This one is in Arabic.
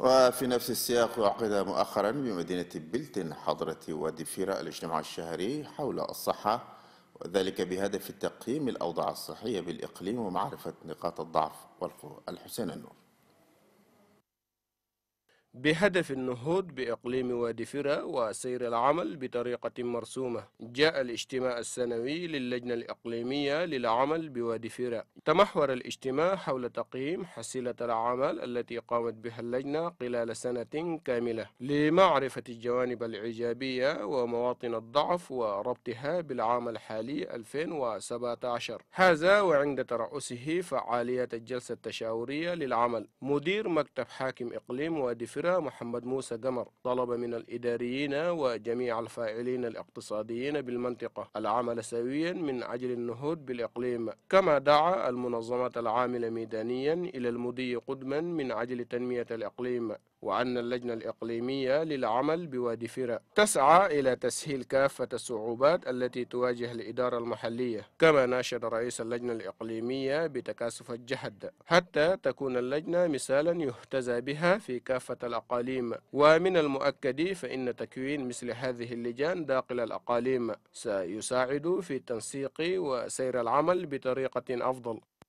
وفي نفس السياق عقد مؤخرا بمدينة بلتن حضرة وادي فيرا الاجتماع الشهري حول الصحة وذلك بهدف تقييم الأوضاع الصحية بالإقليم ومعرفة نقاط الضعف والقوة الحسين النور بهدف النهوض بإقليم وادي فرا وسير العمل بطريقة مرسومة جاء الاجتماع السنوي للجنة الإقليمية للعمل بوادي فرا تمحور الاجتماع حول تقييم حصيلة العمل التي قامت بها اللجنة خلال سنة كاملة لمعرفة الجوانب الإيجابية ومواطن الضعف وربطها بالعام الحالي 2017 هذا وعند ترأسه فعالية الجلسة التشاورية للعمل مدير مكتب حاكم إقليم وادي فرا الحافرة محمد موسى قمر طلب من الإداريين وجميع الفاعلين الاقتصاديين بالمنطقة العمل سويا من أجل النهوض بالإقليم كما دعا المنظمات العاملة ميدانيا إلى المضي قدما من أجل تنمية الإقليم وأن اللجنة الإقليمية للعمل بوادي فرا تسعى إلى تسهيل كافة الصعوبات التي تواجه الإدارة المحلية كما ناشد رئيس اللجنة الإقليمية بتكاثف الجهد حتى تكون اللجنة مثالا يهتزى بها في كافة الأقاليم ومن المؤكد فإن تكوين مثل هذه اللجان داخل الأقاليم سيساعد في التنسيق وسير العمل بطريقة أفضل